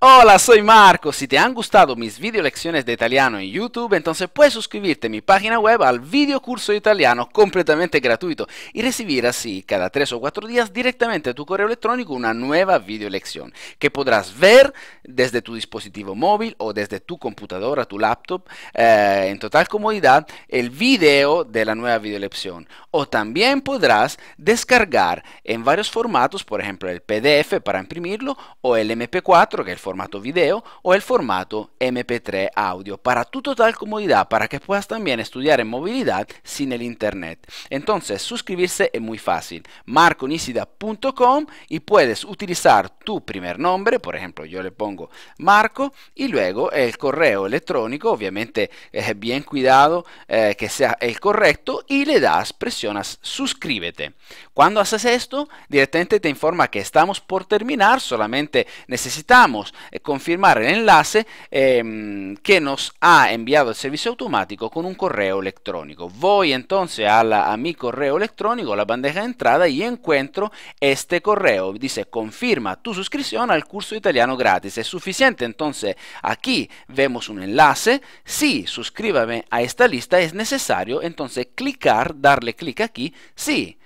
Hola, soy Marco. Si te han gustado mis video lecciones de italiano en YouTube, entonces puedes suscribirte a mi página web al video curso italiano completamente gratuito y recibir así cada tres o cuatro días directamente a tu correo electrónico una nueva video lección que podrás ver desde tu dispositivo móvil o desde tu computadora, tu laptop, eh, en total comodidad el video de la nueva video lección. O también podrás descargar en varios formatos, por ejemplo el PDF para imprimirlo o el MP4 que es el formato video o el formato MP3 audio para tu total comodidad para que puedas también estudiar en movilidad sin el internet. Entonces, suscribirse es muy fácil. marconisida.com y puedes utilizar tu primer nombre, por ejemplo, yo le pongo Marco y luego el correo electrónico, obviamente es eh, bien cuidado eh, que sea el correcto y le das, presionas suscríbete. Cuando haces esto, directamente te informa que estamos por terminar, solamente necesitamos eh, confirmar el enlace em, que nos ha enviado el servicio automático con un correo electrónico. Voy entonces a, mi correo electrónico, la bandeja de entrada, y encuentro este correo. Dice, confirma tu suscripción al curso italiano gratis. ¿Es suficiente? Entonces, aquí vemos un enlace. Sí, suscríbame a esta lista. Es necesario entonces clicar, darle clic aquí. Sí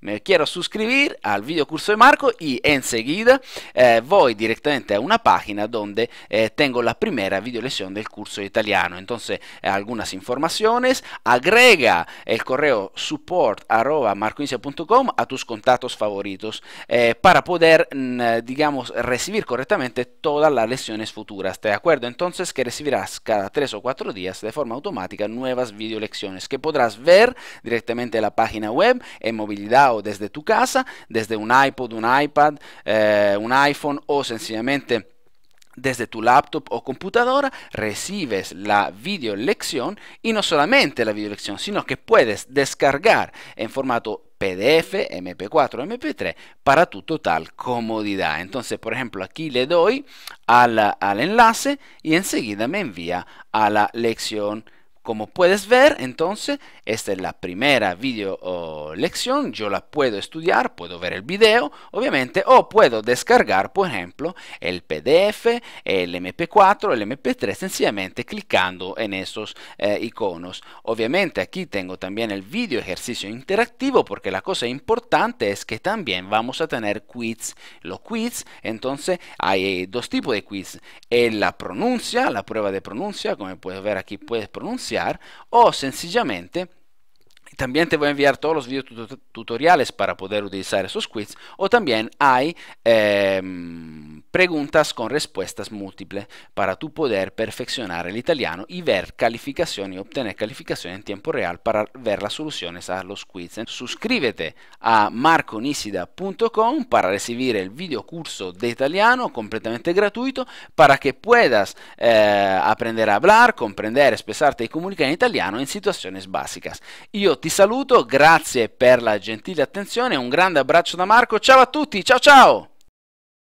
me quiero suscribir al video curso de Marco y enseguida eh, voy directamente a una página donde eh, tengo la primera video lección del curso italiano. Entonces, eh, algunas informaciones, agrega el correo support a tus contactos favoritos para poder, mm, digamos, recibir correctamente todas las lecciones futuras. ¿Te acuerdo? Entonces, que recibirás cada 3 o 4 días de forma automática nuevas video lecciones que podrás ver directamente en la página web en movilidad desde tu casa, desde un iPod, un iPad, eh, un iPhone o sencillamente desde tu laptop o computadora recibes la video lección y no solamente la video lección, sino que puedes descargar en formato PDF, MP4, MP3 para tu total comodidad. Entonces, por ejemplo, aquí le doy al, al enlace y enseguida me envía a la lección como puedes ver, entonces, esta es la primera video lección. Yo la puedo estudiar, puedo ver el video, obviamente, o puedo descargar, por ejemplo, el PDF, el MP4, el MP3, sencillamente clicando en esos eh, iconos. Obviamente, aquí tengo también el video ejercicio interactivo, porque la cosa importante es que también vamos a tener quiz. Los quiz, entonces, hay eh, dos tipos de quiz. Eh, la pronuncia, la prueba de pronuncia, como puedes ver aquí, puedes pronunciar inviar o sencillamente también te voy a enviar todos los videos tutoriales para poder utilizar esos quiz o también hay eh, Preguntas con respuestas múltiples para tu poder perfeccionar el italiano y ver calificación y obtener calificación en tiempo real para ver las soluciones a los quiz. Suscríbete a marconisida.com para recibir el video curso de italiano completamente gratuito para que puedas eh, aprender a hablar, comprender, expresarte y comunicar en italiano en situaciones básicas. Io ti saluto, grazie per la gentile attenzione, un grande abbraccio da Marco, ciao a tutti, ciao ciao!